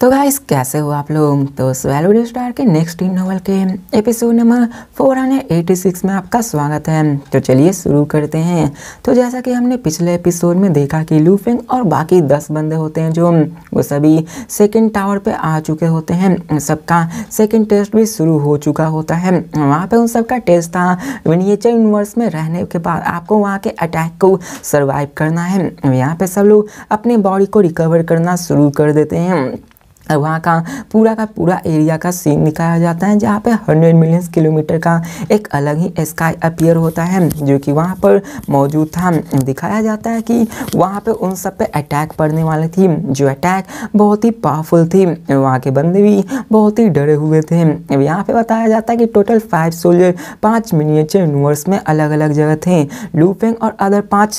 तो गाइस कैसे हो आप लोग तो स्वेलोडी स्टार के नेक्स्ट इन नोवल के एपिसोड नंबर 486 में आपका स्वागत है तो चलिए शुरू करते हैं तो जैसा कि हमने पिछले एपिसोड में देखा कि लूफिंग और बाकी दस बंदे होते हैं जो वो सभी सेकंड टावर पे आ चुके होते हैं सबका सेकंड टेस्ट भी शुरू हो चुका होता है वहाँ पर उन सबका टेस्ट था विनिएचर यूनिवर्स में रहने के बाद आपको वहाँ के अटैक को सर्वाइव करना है यहाँ पर सब लोग अपने बॉडी को रिकवर करना शुरू कर देते हैं वहाँ का पूरा का पूरा एरिया का सीन दिखाया जाता है जहाँ पे हंड्रेड मिलियंस किलोमीटर का एक अलग ही स्काई अपियर होता है जो कि वहाँ पर मौजूद था दिखाया जाता है कि वहाँ पे उन सब पे अटैक पड़ने वाली थी जो अटैक बहुत ही पावरफुल थी वहाँ के बंदे भी बहुत ही डरे हुए थे अब यहाँ पे बताया जाता है कि टोटल फाइव सोल्जर पाँच मिनियचर यूनिवर्स में अलग अलग जगह थे लूपेंग और अदर पाँच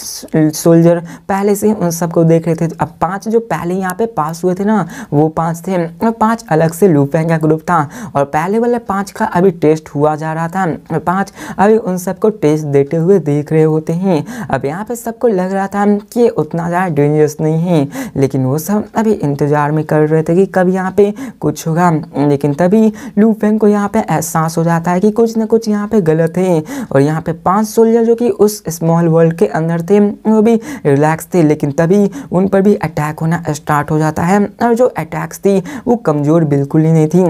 सोल्जर पहले से उन सबको देख रहे थे अब पाँच जो पहले यहाँ पे पास हुए थे ना वो पाँच पाँच थे और पाँच अलग से लुपेन का ग्रुप था और पहले वाले पाँच का अभी टेस्ट हुआ जा रहा था और पाँच अभी उन सबको टेस्ट देते हुए देख रहे होते हैं अब यहाँ पर सबको लग रहा था कि उतना ज़्यादा डेंजरस नहीं है लेकिन वो सब अभी इंतज़ार में कर रहे थे कि कब यहाँ पे कुछ होगा लेकिन तभी लूपेन को यहाँ पे एहसास हो जाता है कि कुछ ना कुछ यहाँ पे गलत है और यहाँ पे पांच सोल्जर जो कि उस स्मॉल वर्ल्ड के अंदर थे वो भी रिलैक्स थे लेकिन तभी उन पर भी अटैक होना स्टार्ट हो जाता है और जो अटैक्स थी वो कमज़ोर बिल्कुल ही नहीं थी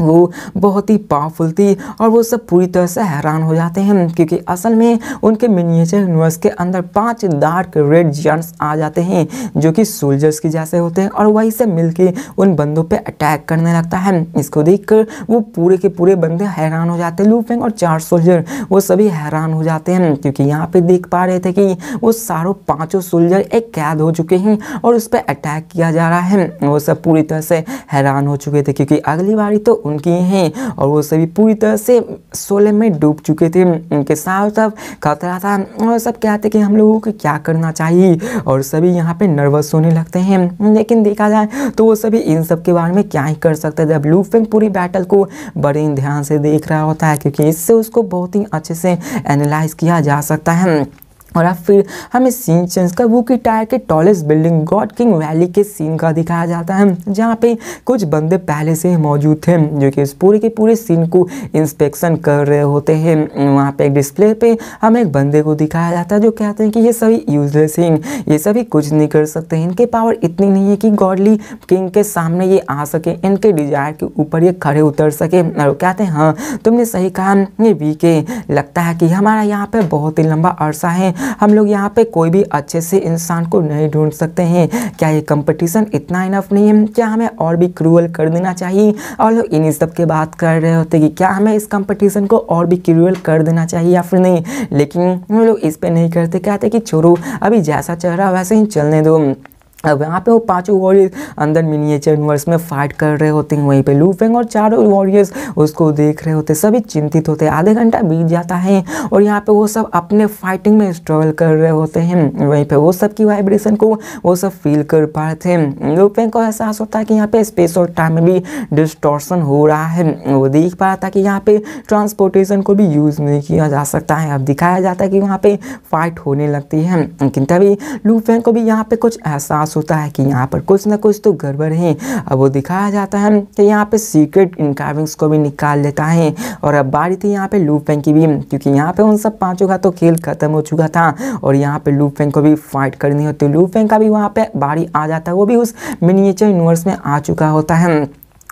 वो बहुत ही पावरफुल थी और वो सब पूरी तरह से हैरान हो जाते हैं क्योंकि असल में उनके मिनिएचर यूनिवर्स के अंदर पांच डार्क रेड जॉन्स आ जाते हैं जो कि सोल्जर्स की जैसे होते हैं और वहीं से मिलके उन बंदों पे अटैक करने लगता है इसको देखकर वो पूरे के पूरे बंदे हैरान हो जाते हैं लूफेंग और चार सोल्जर वो सभी हैरान हो जाते हैं क्योंकि यहाँ पर देख पा रहे थे कि वो सारों पाँचों सोल्जर एक कैद हो चुके हैं और उस पर अटैक किया जा रहा है वो सब पूरी तरह से हैरान हो चुके थे क्योंकि अगली बारी तो उनकी हैं और वो सभी पूरी तरह से सोलह में डूब चुके थे उनके साथ सब खतरा था और सब कहते कि हम लोगों को क्या करना चाहिए और सभी यहाँ पे नर्वस होने लगते हैं लेकिन देखा जाए तो वो सभी इन सब के बारे में क्या ही कर सकते हैं जब लूफिंग पूरी बैटल को बड़े ध्यान से देख रहा होता है क्योंकि इससे उसको बहुत ही अच्छे से एनालाइज किया जा सकता है और अब फिर हमें सीन चेंज कर बुकी टायर के tallest building God King Valley के सीन का दिखाया जाता है जहाँ पे कुछ बंदे पहले से मौजूद थे जो कि इस पूरे के पूरे सीन को इंस्पेक्शन कर रहे होते हैं वहाँ पे एक डिस्प्ले पे हमें एक बंदे को दिखाया जाता है जो कहते हैं कि ये सभी यूजलेस हैं ये सभी कुछ नहीं कर सकते इनके पावर इतनी नहीं है कि गॉडली किंग के सामने ये आ सके इनके डिजायर के ऊपर ये खड़े उतर सके और कहते हैं हाँ तुमने सही कहा ये वी के लगता है कि हमारा यहाँ पर बहुत ही लंबा अरसा है हम लोग यहाँ पे कोई भी अच्छे से इंसान को नहीं ढूंढ सकते हैं क्या ये कंपटीशन इतना इनफ नहीं है क्या हमें और भी क्रूअल कर देना चाहिए और लोग इन्हीं सब के बात कर रहे होते कि क्या हमें इस कंपटीशन को और भी क्रूअल कर देना चाहिए या फिर नहीं लेकिन हम लोग इस पर नहीं करते कहते कि छोड़ो अभी जैसा चल रहा वैसे ही चलने दो अब वहाँ पे वो पांचों वॉरियर्स अंदर मिनिएचर यूनिवर्स में फाइट कर रहे होते हैं वहीं पे लूफेंग और चारों वॉरियर्स उसको देख रहे होते सभी चिंतित होते हैं आधे घंटा बीत जाता है और यहाँ पे वो सब अपने फाइटिंग में स्ट्रगल कर रहे होते हैं वहीं पे वो सब की वाइब्रेशन को वो सब फील कर पा रहे थे लूफेंग को एहसास होता है कि यहाँ पे स्पेस और टाइम में भी डिस्टॉर्सन हो रहा है वो देख पा रहा था कि यहाँ पे ट्रांसपोर्टेशन को भी यूज़ नहीं किया जा सकता है अब दिखाया जाता है कि वहाँ पे फाइट होने लगती है कि तभी लूफेंग को भी यहाँ पे कुछ एहसास होता है कि यहाँ पर कुछ ना कुछ तो गड़बड़ है अब वो दिखाया जाता है तो यहाँ पे सीक्रेट कार्विंग्स को भी निकाल लेता है और अब बारी थी यहाँ पे लूपेंग की भी क्योंकि यहाँ पे उन सब पाँचों का तो खेल खत्म हो चुका था और यहाँ पे लूपेंग को भी फाइट करनी होती है लूपेंग का भी वहाँ पे बारी आ जाता है वो भी उस मिनिएचर यूनिवर्स में आ चुका होता है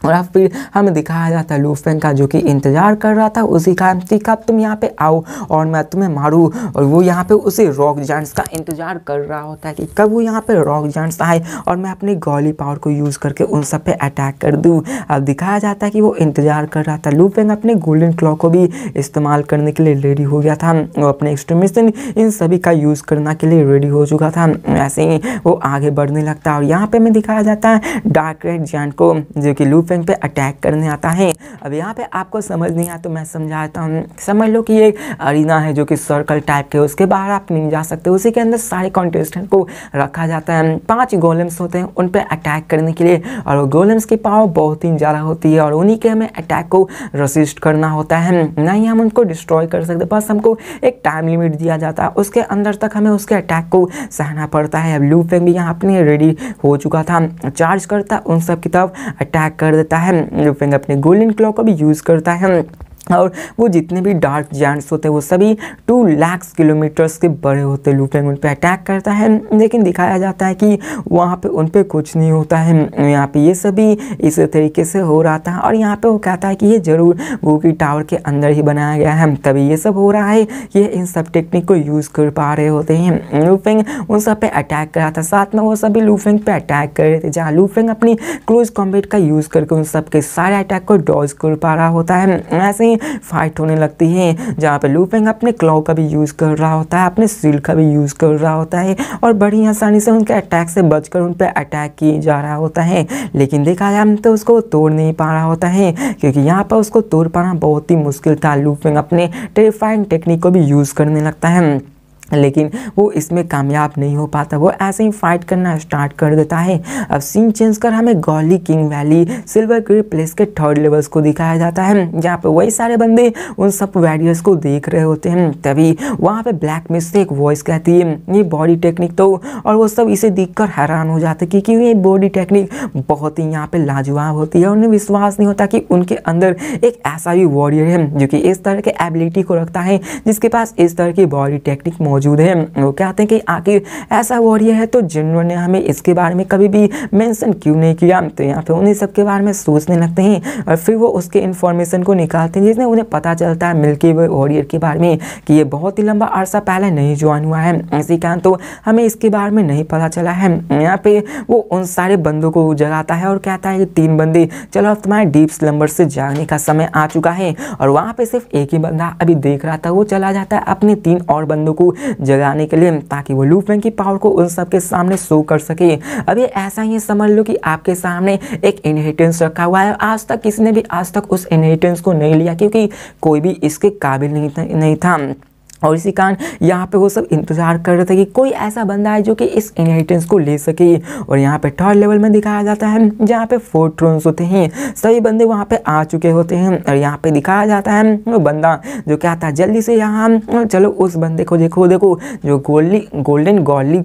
और अब फिर हमें दिखाया जाता है लूफेंग का जो कि इंतज़ार कर रहा था उसी का कब तुम यहाँ पे आओ और मैं तुम्हें मारूँ और वो यहाँ पे उसे रॉक जैंट्स का इंतज़ार कर रहा होता है कि कब वो यहाँ पे रॉक जैंट्स आए और मैं अपनी गोली पावर को यूज़ करके उन सब पे अटैक कर दूँ अब दिखाया जाता है कि वो इंतज़ार कर रहा था लूफेंग अपने गोल्डन क्लॉक को भी इस्तेमाल करने के लिए रेडी हो गया था वो अपने एक्सट्रीमिस्टन इन सभी का यूज़ करने के लिए रेडी हो चुका था ऐसे ही वो आगे बढ़ने लगता है और यहाँ पर हमें दिखाया जाता है डार्क रेड जैंट को जो कि लूफेंग गर्लफ्रेंड पे अटैक करने आता है अब यहाँ पे आपको समझ नहीं आया तो मैं समझाता हूँ समझ लो कि ये अरीना है जो कि सर्कल टाइप के उसके बाहर आप नहीं जा सकते उसी के अंदर सारे कॉन्टेस्टेंट को रखा जाता है पाँच गोलम्स होते हैं उन पर अटैक करने के लिए और वो की पावर बहुत ही ज़्यादा होती है और उन्हीं के हमें अटैक को रसिस्ट करना होता है ना ही हम उनको डिस्ट्रॉय कर सकते बस हमको एक टाइम लिमिट दिया जाता है उसके अंदर तक हमें उसके अटैक को सहना पड़ता है अब लू भी यहाँ अपने रेडी हो चुका था चार्ज करता उन सब की तरफ अटैक कर देता है फिंगर अपने गोल्डन क्लॉक का भी यूज़ करता है और वो जितने भी डार्क जैंट्स होते हैं वो सभी टू लैक्स किलोमीटर्स के बड़े होते हैं लूटन उन पर अटैक करता है लेकिन दिखाया जाता है कि वहाँ पे उन पर कुछ नहीं होता है यहाँ पे ये सभी इस तरीके से हो रहा था और यहाँ पे वो कहता है कि ये ज़रूर वो की टावर के अंदर ही बनाया गया है तभी ये सब हो रहा है ये इन सब टेक्निक को यूज़ कर पा रहे होते हैं लूफेंग उन सब पे अटैक कर रहा था साथ में वो सभी लूफेंग पर अटैक कर रहे थे जहाँ लूफेंग अपनी क्लोज कॉम्बेट का यूज़ करके उन सब के सारे अटैक को डॉज कर पा रहा होता है ऐसे ही में फाइट होने लगती है जहाँ पे लूपेंग अपने क्लॉ का भी यूज़ कर रहा होता है अपने सील का भी यूज़ कर रहा होता है और बड़ी आसानी से उनके अटैक से बचकर उन पर अटैक किए जा रहा होता है लेकिन देखा जाए तो उसको तोड़ नहीं पा रहा होता है क्योंकि यहाँ पर उसको तोड़ पाना बहुत ही मुश्किल था लूपेंग अपने टेरिफाइंग टेक्निक को भी यूज़ करने लगता है लेकिन वो इसमें कामयाब नहीं हो पाता वो ऐसे ही फाइट करना स्टार्ट कर देता है अब सीन चेंज कर हमें गौली King Valley silver creep place के थर्ड लेवल्स को दिखाया जाता है जहाँ पे वही सारे बंदे उन सब वैरियर्स को देख रहे होते हैं तभी वहाँ पे ब्लैक मिस से एक वॉइस कहती है ये बॉडी टेक्निक तो और वो सब इसे देख कर हैरान हो जाते क्योंकि ये बॉडी टेक्निक बहुत ही यहाँ पर लाजवाब होती है उन्हें विश्वास नहीं होता कि उनके अंदर एक ऐसा भी वॉरियर है जो कि इस तरह के एबिलिटी को रखता है जिसके पास इस तरह की बॉडी टेक्निक मौजूद है वो कहते हैं कि आखिर ऐसा वॉरियर है तो जिन्होंने हमें इसके बारे में कभी भी मैंसन क्यों नहीं किया तो यहाँ पर उन्हें सब के बारे में सोचने लगते हैं और फिर वो उसके इन्फॉर्मेशन को निकालते हैं जिसमें उन्हें पता चलता है मिल्की वे वॉरियर के बारे में कि ये बहुत ही लंबा अरसा पहले नहीं ज्वाइन हुआ है इसी कारण तो हमें इसके बारे में नहीं पता चला है यहाँ पे वो उन सारे बंदों को जगाता है और कहता है कि तीन बंदे चलो अब तुम्हारे डीप स्लम्बर से जागने का समय आ चुका है और वहाँ पे सिर्फ एक ही बंदा अभी देख रहा था वो चला जाता है अपने तीन और बंदों को जगाने के लिए ताकि वो लूफ की पावर को उन सबके सामने शो कर सके अभी ऐसा ही समझ लो कि आपके सामने एक इनहेरिटेंस रखा हुआ है आज तक किसी ने भी आज तक उस इनहेरिटेंस को नहीं लिया क्योंकि कोई भी इसके काबिल नहीं था, नहीं था और इसी कारण यहाँ पे वो सब इंतज़ार कर रहे थे कि कोई ऐसा बंदा है जो कि इस इनहेरिटेंस को ले सके और यहाँ पे थर्ड लेवल में दिखाया जाता है जहाँ पे फोर ट्रोन्स होते हैं सभी बंदे वहाँ पे आ चुके होते हैं और यहाँ पे दिखाया जाता है वो बंदा जो क्या था जल्दी से यहाँ चलो उस बंदे को देखो देखो जो गोल्डी गोल्डन गोल्डी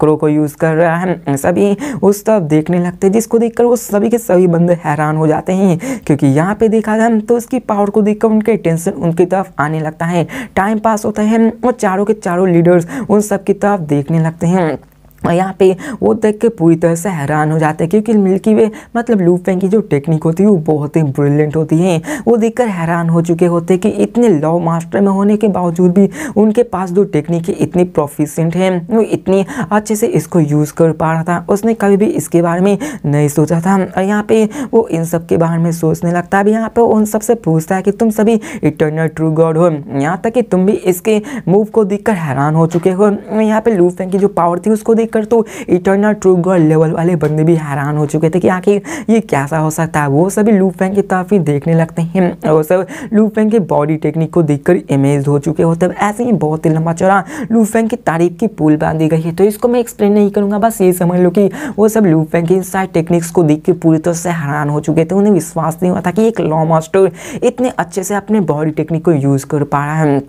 क्रो को यूज़ कर रहा है सभी उस तरफ देखने लगते हैं जिसको देख वो सभी के सभी बंदे हैरान हो जाते हैं क्योंकि यहाँ पर देखा जाए तो उसकी पावर को देख उनके टेंशन उनकी तरफ आने लगता है टाइम पास पास होता है और चारों के चारों लीडर्स उन सब की तरफ देखने लगते हैं और यहाँ पे वो देख के पूरी तरह से हैरान हो जाते हैं क्योंकि मिल्की वे मतलब लूफेंग की जो टेक्निक होती है वो बहुत ही ब्रिलियंट होती है वो देखकर हैरान हो चुके होते हैं कि इतने लॉ मास्टर में होने के बावजूद भी उनके पास जो टेक्निक है इतनी प्रोफिशेंट है वो इतनी अच्छे से इसको यूज़ कर पा रहा था उसने कभी भी इसके बारे में नहीं सोचा था और यहाँ पर वो इन सब के बारे में सोचने लगता है अभी यहाँ पर उन सबसे पूछता है कि तुम सभी इटर्नल ट्रू गॉड हो यहाँ तक कि तुम भी इसके मूव को देख हैरान हो चुके हो यहाँ पर लूफेंग की जो पावर थी उसको देख देखकर तो इटरनल ट्रू गर्ल लेवल वाले बंदे भी हैरान हो चुके थे कि आखिर ये कैसा हो सकता है वो सभी लू फैंग की तरफ ही देखने लगते हैं वो सब लू फैंग के बॉडी टेक्निक को देखकर इमेज हो चुके होते हैं ऐसे ही बहुत ही लंबा चौड़ा लू फैंग की तारीफ की पुल बांधी गई है तो इसको मैं एक्सप्लेन नहीं करूँगा बस ये समझ लो कि वो सब लू फैंग की सारी टेक्निक्स को देख के पूरी तरह से हैरान हो चुके थे उन्हें विश्वास नहीं हुआ था कि एक लॉ मास्टर इतने अच्छे से अपने बॉडी टेक्निक को यूज़ कर पा रहा है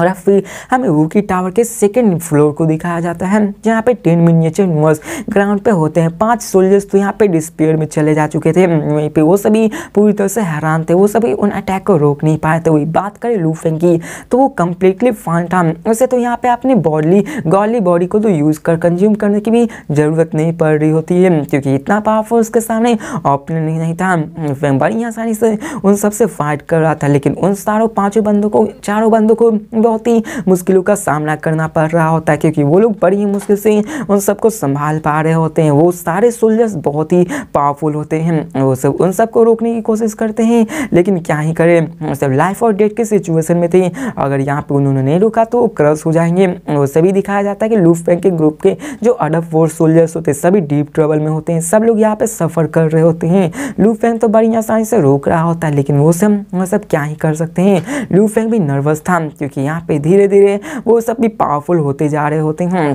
और फिर हमें रूकी टावर के सेकेंड फ्लोर को दिखाया जाता है जहाँ पे टेन मिनियचर यूनिवर्स ग्राउंड पे होते हैं पांच सोल्जर्स तो यहाँ पे डिस्पेयर में चले जा चुके थे हम्म, वहीं पे वो सभी पूरी तरह से हैरान थे वो सभी उन अटैक को रोक नहीं पाए थे वही बात करें लूफेंग की तो वो कम्प्लीटली फाइन था वैसे तो यहाँ पर अपनी बॉडली गॉली बॉडी को तो यूज़ कर कंज्यूम करने की भी ज़रूरत नहीं पड़ रही होती है क्योंकि इतना पावरफुल उसके सामने ऑप्शन नहीं, था हम्म, बड़ी आसानी से उन सबसे फाइट कर रहा था लेकिन उन सारों पाँचों बंदों को चारों बंदों को बहुत ही मुश्किलों का सामना करना पड़ रहा होता है क्योंकि वो लोग बड़ी ही मुश्किल से उन सबको संभाल पा रहे होते हैं वो सारे सोल्जर्स बहुत ही पावरफुल होते हैं वो सब उन सबको रोकने की कोशिश करते हैं लेकिन क्या ही करें सब लाइफ और डेथ के सिचुएशन में थे अगर यहाँ पर उन्होंने नहीं रुका तो क्रश हो जाएंगे वो सभी दिखाया जाता है कि लूफ के ग्रुप के जो अडब फोर सोल्जर्स होते हैं सभी डीप ट्रेवल में होते हैं सब लोग यहाँ पे सफ़र कर रहे होते हैं लूफ तो बड़ी आसानी से रोक रहा होता है लेकिन वो सब वो सब क्या ही कर सकते हैं लूफ भी नर्वस था क्योंकि यहाँ पे धीरे धीरे वो सब भी पावरफुल होते जा रहे होते हैं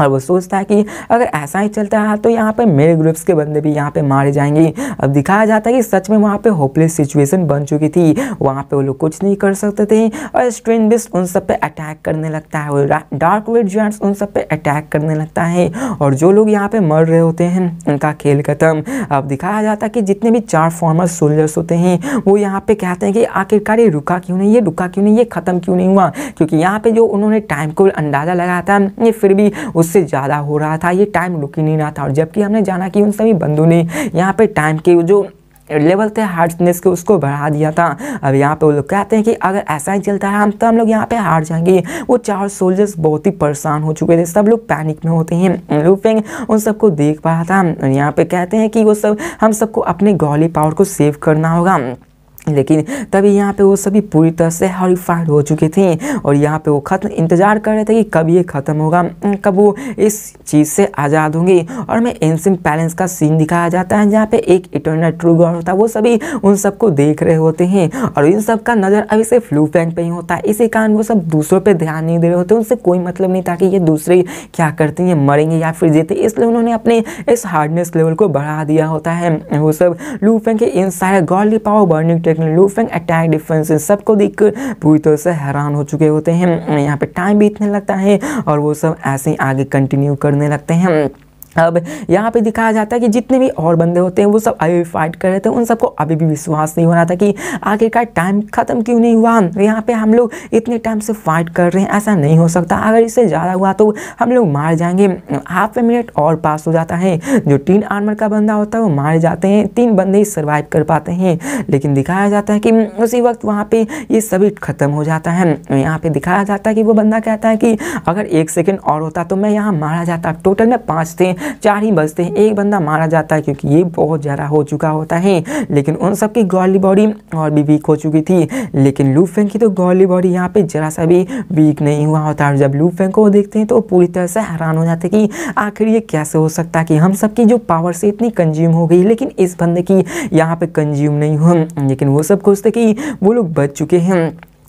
और वो सोचता है कि अगर ऐसा ही चलता रहा तो यहाँ पे मेरे ग्रुप्स के बंदे भी यहाँ पे मारे जाएंगे अब दिखाया जाता है कि सच में वहाँ पे होपलेस सिचुएशन बन चुकी थी वहाँ पे वो लोग कुछ नहीं कर सकते थे और स्ट्रेन बिस्ट उन सब पे अटैक करने लगता है और डार्क वेड जॉइंट्स उन सब पे अटैक करने लगता है और जो लोग यहाँ पर मर रहे होते हैं उनका खेल खत्म अब दिखाया जाता है कि जितने भी चार फॉर्मर सोल्जर्स होते हैं वो यहाँ पर कहते हैं कि आखिरकार ये रुका क्यों नहीं ये रुका क्यों नहीं ये ख़त्म क्यों नहीं हुआ क्योंकि यहाँ पर जो उन्होंने टाइम को अंदाज़ा लगाया था ये फिर भी उससे ज़्यादा हो रहा था ये टाइम रुक ही नहीं रहा था और जबकि हमने जाना कि उन सभी बंदों ने यहाँ पर टाइम के जो लेवल थे हार्डनेस के उसको बढ़ा दिया था अब यहाँ पे वो लोग कहते हैं कि अगर ऐसा ही चलता है हम तो हम लोग यहाँ पे हार जाएंगे वो चार सोल्जर्स बहुत ही परेशान हो चुके थे सब लोग पैनिक में होते हैं लूफेंग उन सबको देख पा था यहाँ पे कहते हैं कि वो सब हम सबको अपने गौली पावर को सेव करना होगा लेकिन तभी यहाँ पे वो सभी पूरी तरह से हॉरीफाइड हो चुके थे और यहाँ पे वो खत्म इंतज़ार कर रहे थे कि कब ये ख़त्म होगा कब वो इस चीज़ से आज़ाद होंगे और मैं एंसिम पैलेंस का सीन दिखाया जाता है जहाँ पे एक इटर्नल ट्रू गॉड होता है वो सभी उन सबको देख रहे होते हैं और इन सब का नज़र अभी सिर्फ लूपैन पर ही होता है इसी कारण वो सब दूसरों पर ध्यान नहीं दे रहे होते उनसे कोई मतलब नहीं था कि ये दूसरे क्या करते हैं मरेंगे या फिर जीते इसलिए उन्होंने अपने इस हार्डनेस लेवल को बढ़ा दिया होता है वो सब लू के इन सारे गॉडली पावर बर्निंग लेकिन लूफेंग अटैक डिफेंस इन सबको कर पूरी तरह से हैरान हो चुके होते हैं यहाँ पे टाइम बीतने लगता है और वो सब ऐसे ही आगे कंटिन्यू करने लगते हैं अब यहाँ पे दिखाया जाता है कि जितने भी और बंदे होते हैं वो सब अभी भी फाइट कर रहे थे उन सबको अभी भी विश्वास नहीं हो रहा था कि आखिरकार टाइम ख़त्म क्यों नहीं हुआ यहाँ पे हम लोग इतने टाइम से फाइट कर रहे हैं ऐसा नहीं हो सकता अगर इससे ज़्यादा हुआ तो हम लोग मार जाएंगे हाफ ए मिनट और पास हो जाता है जो टीन आर्मर का बंदा होता है वो मारे जाते हैं तीन बंदे ही सर्वाइव कर पाते हैं लेकिन दिखाया जाता है कि उसी वक्त वहाँ पर ये सभी ख़त्म हो जाता है यहाँ पर दिखाया जाता है कि वो बंदा कहता है कि अगर एक सेकेंड और होता तो मैं यहाँ मारा जाता टोटल में पाँच थे चार ही बजते हैं एक बंदा मारा जाता है क्योंकि ये बहुत ज़्यादा हो चुका होता है लेकिन उन सब की गॉली बॉडी और भी वीक हो चुकी थी लेकिन लू फेंग की तो गॉली बॉडी यहाँ पे जरा सा भी वीक नहीं हुआ होता और जब लू फेंग को देखते हैं तो पूरी तरह से हैरान हो जाते कि आखिर ये कैसे हो सकता है कि हम सब की जो पावर से इतनी कंज्यूम हो गई लेकिन इस बंदे की यहाँ पर कंज्यूम नहीं हुआ लेकिन वो सब खुश थे तो कि वो लोग बच चुके हैं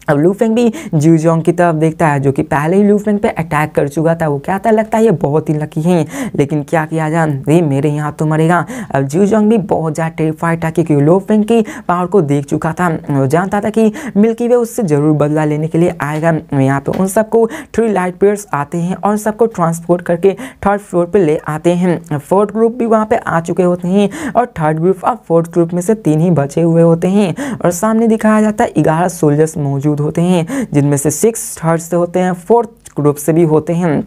अब लूफेंग भी जूजोंग की तरफ देखता है जो कि पहले ही लूफेंग पे अटैक कर चुका था वो क्या था लगता है ये बहुत ही लकी है लेकिन क्या किया जान रे मेरे यहाँ तो मरेगा अब जूजोंग भी बहुत ज़्यादा टेरिफाइड था क्योंकि लूफेंग की पावर को देख चुका था वो जानता था कि मिल्की वे उससे ज़रूर बदला लेने के लिए आएगा यहाँ पर उन सबको थ्री लाइट पेयर्स आते हैं और सबको ट्रांसपोर्ट करके थर्ड फ्लोर पर ले आते हैं फोर्थ ग्रुप भी वहाँ पर आ चुके होते हैं और थर्ड ग्रुप और फोर्थ ग्रुप में से तीन ही बचे हुए होते हैं और सामने दिखाया जाता है ग्यारह सोल्जर्स मौजूद मौजूद होते हैं जिनमें से सिक्स थर्ड से होते हैं फोर्थ ग्रुप से भी होते हैं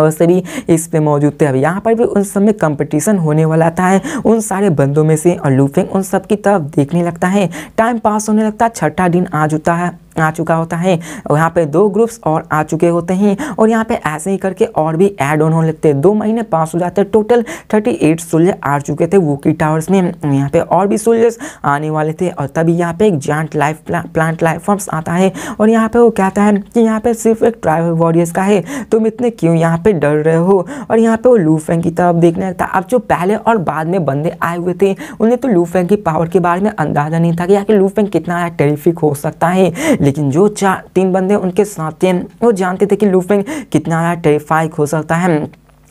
और सभी इस पे मौजूद थे अब यहाँ पर भी उन सब में कंपटीशन होने वाला था है उन सारे बंदों में से और लूफिंग उन सब की तरफ देखने लगता है टाइम पास होने लगता है छठा दिन आ जाता है आ चुका होता है और यहाँ पे दो ग्रुप्स और आ चुके होते हैं और यहाँ पे ऐसे ही करके और भी ऐड ऑन होने लगते हैं दो महीने पास हो जाते हैं टोटल थर्टी एट सोल्जर आ चुके थे वो की टावर्स में यहाँ पे और भी सोल्जर्स आने वाले थे और तभी यहाँ पे एक giant life pla, plant life forms आता है और यहाँ पे वो कहता है कि यहाँ पे सिर्फ एक ट्राइबल वॉरियर्स का है तुम इतने क्यों यहाँ पे डर रहे हो और यहाँ पे वो लूफेंग की तरफ देखने लगता अब जो पहले और बाद में बंदे आए हुए थे उन्हें तो लूफेंग की पावर के बारे में अंदाजा नहीं था कि यहाँ लूफेंग कितना टेरिफिक हो सकता है लेकिन जो चार तीन बंदे उनके साथ थे वो जानते थे कि लूफिंग कितना टेरिफाइक हो सकता है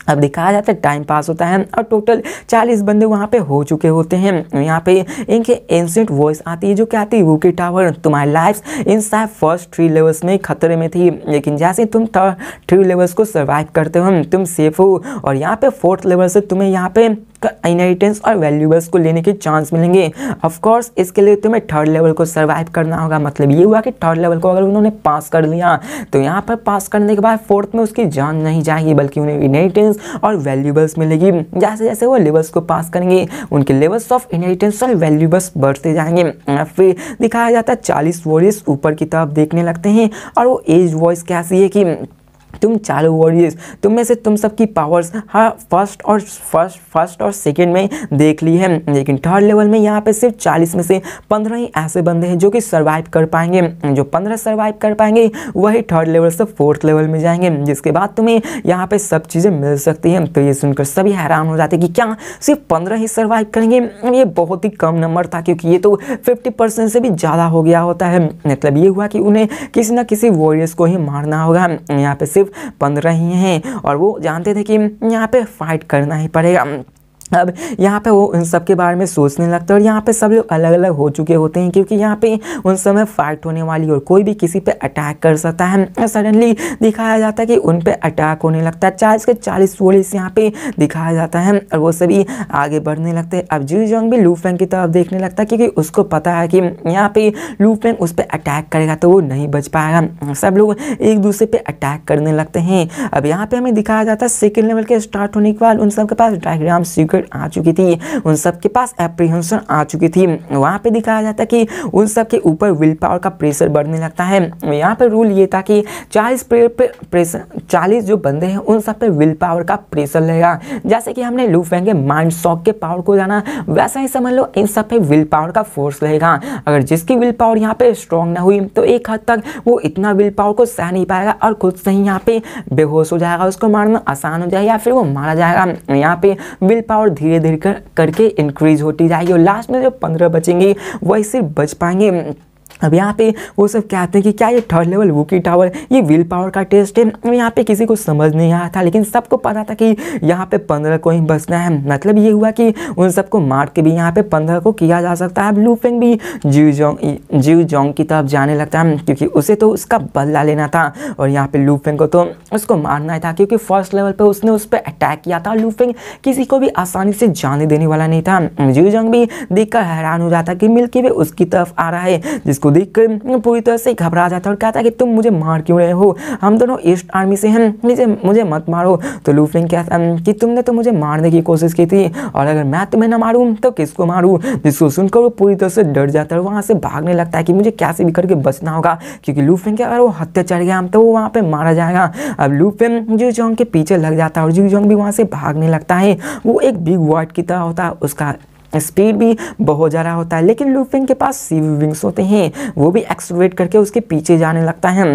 अब दिखाया जाता है टाइम पास होता है और टोटल 40 बंदे वहाँ पे हो चुके होते हैं यहाँ पे इनके एंसेंट वॉइस आती है जो क्या आती है की टावर तुम्हारी लाइफ इन साफ फर्स्ट थ्री लेवल्स में खतरे में थी लेकिन जैसे तुम थर्ड थ्री लेवल्स को सर्वाइव करते हो तुम सेफ हो और यहाँ पे फोर्थ लेवल से तुम्हें यहाँ पे का इनहेरिटेंस और वैल्यूबल्स को लेने के चांस मिलेंगे ऑफकोर्स इसके लिए तुम्हें थर्ड लेवल को सर्वाइव करना होगा मतलब ये हुआ कि थर्ड लेवल को अगर उन्होंने पास कर लिया तो यहाँ पर पास करने के बाद फोर्थ में उसकी जान नहीं जाएगी बल्कि उन्हें इनहेरिटेंस और वैल्यूबल्स मिलेगी जैसे जैसे वो लेवल्स को पास करेंगे उनके लेवल्स ऑफ इनहेरिटेंस और वैल्यूबल्स बढ़ते जाएंगे फिर दिखाया जाता है चालीस वॉरियस ऊपर की तरफ देखने लगते हैं और वो एज वॉइस कैसी है कि तुम चालू वॉरियर्स तुम में से तुम सबकी पावर्स हाँ फर्स्ट और फर्स्ट फर्स्ट और सेकेंड में देख ली है लेकिन थर्ड लेवल में यहाँ पे सिर्फ चालीस में से पंद्रह ही ऐसे बंदे हैं जो कि सर्वाइव कर पाएंगे जो पंद्रह सर्वाइव कर पाएंगे वही थर्ड लेवल से फोर्थ लेवल में जाएंगे जिसके बाद तुम्हें यहाँ पर सब चीज़ें मिल सकती हैं तो ये सुनकर सभी हैरान हो जाते हैं कि क्या सिर्फ पंद्रह ही सर्वाइव करेंगे ये बहुत ही कम नंबर था क्योंकि ये तो फिफ्टी परसेंट से भी ज़्यादा हो गया होता है मतलब ये हुआ कि उन्हें किसी न किसी वॉरियर्स को ही मारना होगा यहाँ पे सिर्फ पंद्रह ही हैं और वो जानते थे कि यहाँ पे फाइट करना ही पड़ेगा अब यहाँ पे वो उन सब के बारे में सोचने लगता है और यहाँ पे सब लोग अलग अलग हो चुके होते हैं क्योंकि यहाँ पे उन समय फाइट होने वाली और कोई भी किसी पे अटैक कर सकता है सडनली दिखाया जाता है कि उन पे अटैक होने लगता है चालीस के चालीस वोलिस यहाँ पे दिखाया जाता है और वो सभी आगे बढ़ने लगते हैं अब जी जोंग भी लूफेंग की तरफ देखने लगता है क्योंकि उसको पता है कि यहाँ पर लूफेंग उस पर अटैक करेगा तो वो नहीं बच पाएगा सब लोग एक दूसरे पर अटैक करने लगते हैं अब यहाँ पर हमें दिखाया जाता है सेकेंड लेवल के स्टार्ट होने के बाद उन सब के पास डायग्राम सीकर सर्टिफिकेट आ चुकी थी उन सब के पास एप्रीहेंशन आ चुकी थी वहाँ पे दिखाया जाता कि उन सब के ऊपर विल पावर का प्रेशर बढ़ने लगता है यहाँ पे रूल ये था कि चालीस पे प्रेशर चालीस जो बंदे हैं उन सब पे विल पावर का प्रेशर लगेगा जैसे कि हमने लू फेंगे माइंड शॉक के पावर को जाना वैसा ही समझ लो इन सब पे विल पावर का फोर्स रहेगा अगर जिसकी विल पावर यहाँ पे स्ट्रॉन्ग ना हुई तो एक हद तक वो इतना विल पावर को सह नहीं पाएगा और खुद से ही यहाँ पे बेहोश हो जाएगा उसको मारना आसान हो जाएगा या फिर वो मारा जाएगा यहाँ पे विल पावर धीरे धीरे कर करके इंक्रीज होती जाएगी और लास्ट में जो पंद्रह बचेंगी वही सिर्फ बच पाएंगे अब यहाँ पे वो सब कहते हैं कि क्या ये थर्ड लेवल वुकी टावर ये विल पावर का टेस्ट है अब यहाँ पे किसी को समझ नहीं आया था लेकिन सबको पता था कि यहाँ पे पंद्रह को ही बचना है मतलब ये हुआ कि उन सबको मार के भी यहाँ पे पंद्रह को किया जा सकता है अब लूफेंग भी जीव जोंग जीव जोंग की तरफ जाने लगता है क्योंकि उसे तो उसका बदला लेना था और यहाँ पर लूफेंग को तो उसको मारना ही था क्योंकि फर्स्ट लेवल पर उसने उस पर अटैक किया था लूफेंग किसी को भी आसानी से जाने देने वाला नहीं था जीव जोंग भी देखकर हैरान हो जाता कि मिल्की वे उसकी तरफ आ रहा है जिसको देख कर पूरी तरह से घबरा जाता है और कहता है कि तुम मुझे मार क्यों रहे हो हम दोनों ईस्ट आर्मी से हैं मुझे मुझे मत मारो तो लूफलिन कहता कि तुमने तो मुझे मारने की कोशिश की थी और अगर मैं तुम्हें ना मारूँ तो किसको मारूँ जिसको सुनकर वो पूरी तरह से डर जाता है वहाँ से भागने लगता है कि मुझे कैसे भी करके बचना होगा क्योंकि लूफलिन के अगर वो हत्या चढ़ गया तो वो वहाँ पर मारा जाएगा अब लूफिन जू जोंग के पीछे लग जाता है और जू जोंग भी वहाँ से भागने लगता है वो एक बिग वर्ड की तरह होता है उसका स्पीड भी बहुत ज़्यादा होता है लेकिन लूपिंग के पास सी विंग्स होते हैं वो भी एक्सोवेट करके उसके पीछे जाने लगता है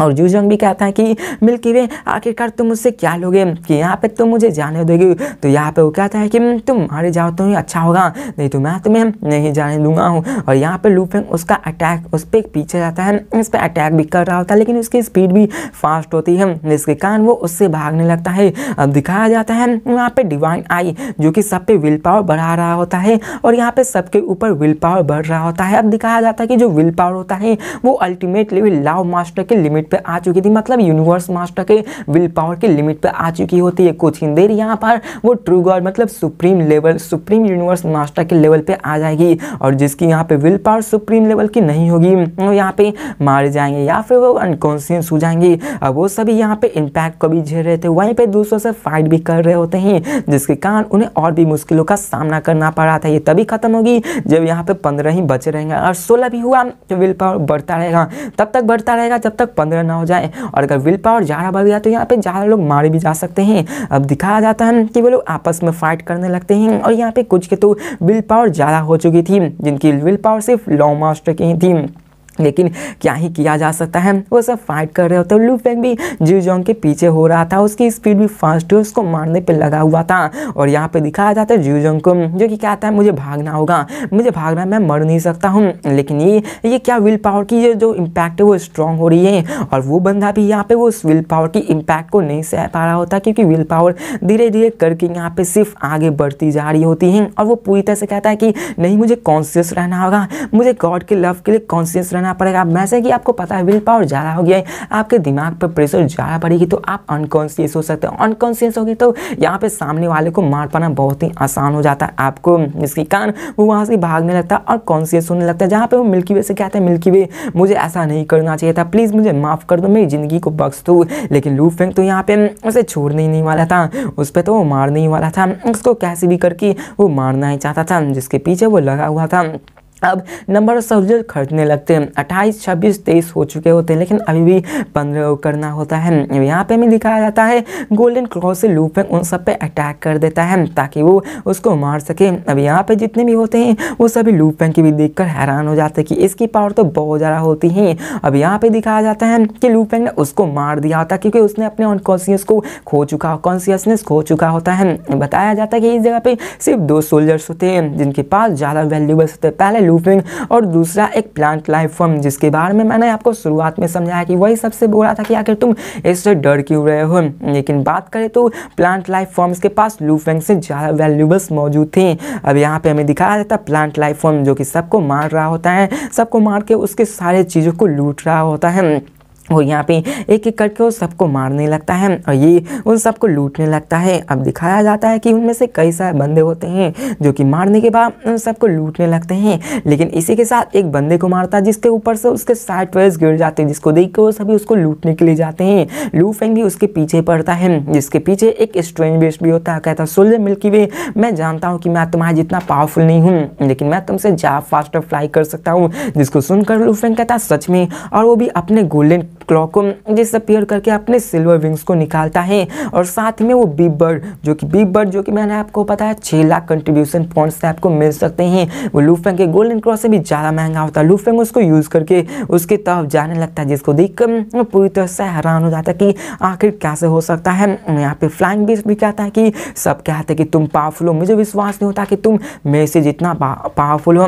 और जूजंग भी कहता है कि मिल्की वे आखिरकार तुम मुझसे क्या लोगे कि यहाँ पे तुम मुझे जाने दोगे तो यहाँ पे वो कहता है कि तुम हारे जाओ तो ही अच्छा होगा नहीं तो मैं तुम्हें नहीं जाने दूंगा हूँ और यहाँ पे लूफेंग उसका अटैक उस पर पीछे जाता है इस पर अटैक भी कर रहा होता है लेकिन उसकी स्पीड भी फास्ट होती है जिसके कारण वो उससे भागने लगता है अब दिखाया जाता है वहाँ पर डिवाइन आई जो कि सब पे विल पावर बढ़ा रहा होता है और यहाँ पर सबके ऊपर विल पावर बढ़ रहा होता है अब दिखाया जाता है कि जो विल पावर होता है वो अल्टीमेटली लाव मास्टर के लिमिट पे आ चुकी थी मतलब यूनिवर्स मास्टर के विल पावर के लिमिट पे आ चुकी होती है कुछ ही देर यहाँ पर वो ट्रू गॉड मतलब supreme level supreme universe master के लेवल पे आ जाएगी और जिसकी यहाँ पे विल पावर सुप्रीम लेवल की नहीं होगी वो यहाँ पे मार जाएंगे या फिर वो अनकॉन्सियस हो जाएंगे अब वो सभी यहाँ पे इम्पैक्ट को भी झेल रहे थे वहीं पर दूसरों से फाइट भी कर रहे होते हैं जिसके कारण उन्हें और भी मुश्किलों का सामना करना पड़ रहा था ये तभी खत्म होगी जब यहाँ पे पंद्रह ही बचे रहेंगे और सोलह भी हुआ तो विल पावर बढ़ता रहेगा तब तक बढ़ता रहेगा जब तक पंद्रह वगैरह ना हो जाए और अगर विल पावर ज़्यादा बढ़ गया तो यहाँ पे ज़्यादा लोग मारे भी जा सकते हैं अब दिखाया जाता है कि वो लोग आपस में फाइट करने लगते हैं और यहाँ पे कुछ के तो विल पावर ज़्यादा हो चुकी थी जिनकी विल पावर सिर्फ लॉन्ग मास्टर की ही थी लेकिन क्या ही किया जा सकता है वो सब फाइट कर रहे होते हैं लुफेंग भी जी जोंग के पीछे हो रहा था उसकी स्पीड भी फास्ट है उसको मारने पे लगा हुआ था और यहाँ पे दिखाया जाता है जी जोंग को जो कि कहता है मुझे भागना होगा मुझे भागना मैं मर नहीं सकता हूँ लेकिन ये ये क्या विल पावर की ये जो इम्पैक्ट है वो स्ट्रांग हो रही है और वो बंदा भी यहाँ पे वो उस विल पावर की इम्पैक्ट को नहीं सह पा रहा होता क्योंकि विल पावर धीरे धीरे करके यहाँ पे सिर्फ आगे बढ़ती जा रही होती है और वो पूरी तरह से कहता है कि नहीं मुझे कॉन्शियस रहना होगा मुझे गॉड के लव के लिए कॉन्शियस रहना करना पड़ेगा वैसे कि आपको पता है विल पावर ज़्यादा हो गया है आपके दिमाग पर प्रेशर ज़्यादा पड़ेगी तो आप अनकॉन्सियस हो सकते हो अनकॉन्शियस होगी तो यहाँ पर सामने वाले को मार पाना बहुत ही आसान हो जाता है आपको इसके कारण वो वहाँ से भागने लगता है और कॉन्सियस होने लगता है जहाँ पर वो मिल्की वे से कहते हैं मिल्की वे मुझे ऐसा नहीं करना चाहिए था प्लीज़ मुझे माफ़ कर दो मेरी ज़िंदगी को बख्श दो लेकिन लू फेंक तो यहाँ पर उसे छोड़ने ही नहीं वाला था उस पर तो वो मारने ही वाला था उसको कैसे भी करके वो मारना ही चाहता था जिसके पीछे वो लगा हुआ था अब नंबर सब्जेक्ट खरीदने लगते हैं अट्ठाईस छब्बीस तेईस हो चुके होते हैं लेकिन अभी भी पंद्रह करना होता है यहाँ पे हमें दिखाया जाता है गोल्डन क्रॉस से लूप है उन सब पे अटैक कर देता है ताकि वो उसको मार सके अब यहाँ पे जितने भी होते हैं वो सभी लूप की भी देखकर हैरान हो जाते हैं कि इसकी पावर तो बहुत ज़्यादा होती है अब यहाँ पे दिखाया जाता है कि लूप ने उसको मार दिया होता क्योंकि उसने अपने अनकॉन्सियस को खो चुका कॉन्सियसनेस खो चुका होता है बताया जाता है कि इस जगह पे सिर्फ दो सोल्जर्स होते हैं जिनके पास ज़्यादा वैल्यूबल्स होते हैं पहले लूपिंग और दूसरा एक प्लांट लाइफ फॉर्म जिसके बारे में मैंने आपको शुरुआत में समझाया कि वही सबसे बोला था कि आखिर तुम इससे डर क्यों रहे हो लेकिन बात करें तो प्लांट लाइफ फॉर्म्स के पास लूफेंग से ज़्यादा वैल्यूबल्स मौजूद थे अब यहाँ पे हमें दिखाया जाता प्लांट लाइफ फॉर्म जो कि सबको मार रहा होता है सबको मार के उसके सारे चीज़ों को लूट रहा होता है वो यहाँ पे एक एक करके वो सबको मारने लगता है और ये उन सबको लूटने लगता है अब दिखाया जाता है कि उनमें से कई सारे बंदे होते हैं जो कि मारने के बाद उन सबको लूटने लगते हैं लेकिन इसी के साथ एक बंदे को मारता है जिसके ऊपर से उसके साइड वेज गिर जाते हैं जिसको देख के वो सभी उसको लूटने के लिए जाते हैं लू फेंग भी उसके पीछे पड़ता है जिसके पीछे एक स्ट्रेंज बेस्ट भी होता है कहता सोल्जर मिल्की वे मैं जानता हूँ कि मैं तुम्हारा जितना पावरफुल नहीं हूँ लेकिन मैं तुमसे जा फास्टर फ्लाई कर सकता हूँ जिसको सुनकर लू फेंग कहता सच में और वो भी अपने गोल्डन क्लॉ को डिसअपियर करके अपने सिल्वर विंग्स को निकालता है और साथ में वो बी बर्ड जो कि बी बर्ड जो कि मैंने आपको बताया छः लाख कंट्रीब्यूशन पॉइंट्स से आपको मिल सकते हैं वो लूफेंग के गोल्डन क्रॉस से भी ज़्यादा महंगा होता है लूफेंग उसको यूज़ करके उसके तरफ जाने लगता है जिसको देख पूरी तरह से हैरान हो जाता है कि आखिर कैसे हो सकता है यहाँ पे फ्लाइंग बीस भी कहता है कि सब कहते हैं कि तुम पावरफुल हो मुझे विश्वास नहीं होता कि तुम मेरे से जितना पावरफुल हो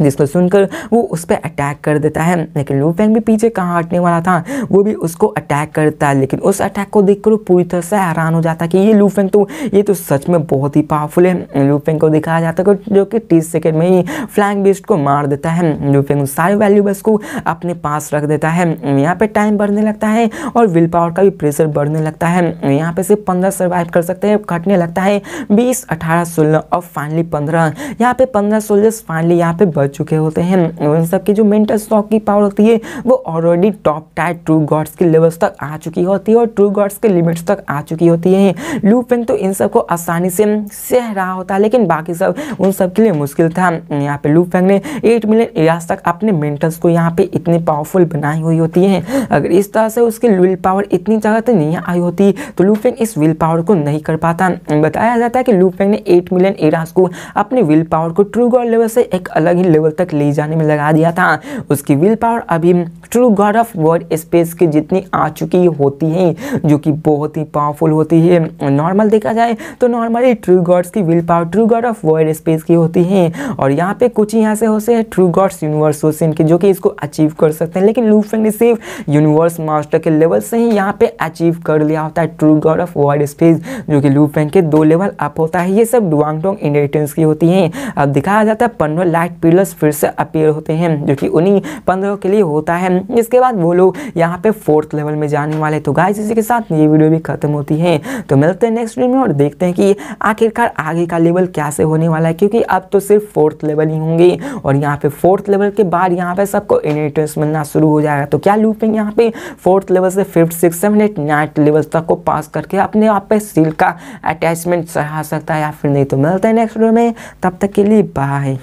जिसको सुनकर वो उस पर अटैक कर देता है लेकिन लू फेंग भी पीछे कहाँ हटने वाला था वो भी उसको अटैक करता है लेकिन उस अटैक को देखकर वो पूरी तरह से हैरान हो जाता है कि ये लू फेंग तो ये तो सच में बहुत ही पावरफुल है लू फेंग को दिखाया जाता है जो कि तीस सेकेंड में ही फ्लैंग बेस्ट को मार देता है लू फेंग सारे वैल्यूबल्स को अपने पास रख देता है यहाँ पर टाइम बढ़ने लगता है और विल पावर का भी प्रेशर बढ़ने लगता है यहाँ पर सिर्फ पंद्रह सर्वाइव कर सकते हैं घटने लगता है बीस अठारह सोलह और फाइनली पंद्रह यहाँ पे पंद्रह सोल्जर्स फाइनली यहाँ पर कर चुके होते हैं उन सब की जो मेंटल स्टॉक की पावर होती है वो already top tier true gods के लेवल्स तक आ चुकी होती है और ट्रू गॉड्स के लिमिट्स तक आ चुकी होती है लू पेंग तो इन सबको आसानी से सह रहा होता है लेकिन बाकी सब उन सबके लिए मुश्किल था यहाँ पे लू फेंग ने एट मिलियन एयर्स तक अपने मेंटल्स को यहाँ पे इतने पावरफुल बनाई हुई होती है अगर इस तरह से उसकी विल पावर इतनी ज़्यादा तो नहीं आई होती तो लू फेंग इस विल पावर को नहीं कर पाता बताया जाता है कि लू फेंग ने एट मिलियन एयर्स को अपने विल पावर को ट्रू गॉड लेवल से एक अलग ही लेवल तक ले जाने में लगा दिया था उसकी विल पावर अभी true god of world space की जितनी आ चुकी होती है जो कि बहुत ही पावरफुल होती है नॉर्मल देखा जाए तो नॉर्मली ट्रू गॉड्स की will power true god of world space की होती है और यहाँ पे कुछ यहाँ से होते हैं ट्रू गॉड्स यूनिवर्स होते हैं जो कि इसको अचीव कर सकते हैं लेकिन लूफेंग ने सिर्फ यूनिवर्स मास्टर के लेवल से ही यहाँ पे अचीव कर लिया होता है true god of world space जो कि लूफेंग के दो लेवल अप होता है ये सब डुआंगडोंग इंडिटेंस की होती है अब दिखाया जाता है पन्नो लाइट पिलर बोनस फिर से अपीयर होते हैं जो कि उन्हीं पंद्रह के लिए होता है इसके बाद वो लोग यहाँ पे फोर्थ लेवल में जाने वाले तो गाइस इसी के साथ ये वीडियो भी खत्म होती है तो मिलते हैं नेक्स्ट वीडियो में और देखते हैं कि आखिरकार आगे का लेवल कैसे होने वाला है क्योंकि अब तो सिर्फ फोर्थ लेवल ही होंगे और यहाँ पे फोर्थ लेवल के बाद यहाँ पे सबको इनहेरिटेंस मिलना शुरू हो जाएगा तो क्या लूप है यहाँ पे फोर्थ लेवल से fifth six seven eight ninth level तक को पास करके अपने आप पे सील का अटैचमेंट चढ़ा सकता है या फिर नहीं तो मिलते हैं नेक्स्ट वीडियो में तब तक के लिए बाय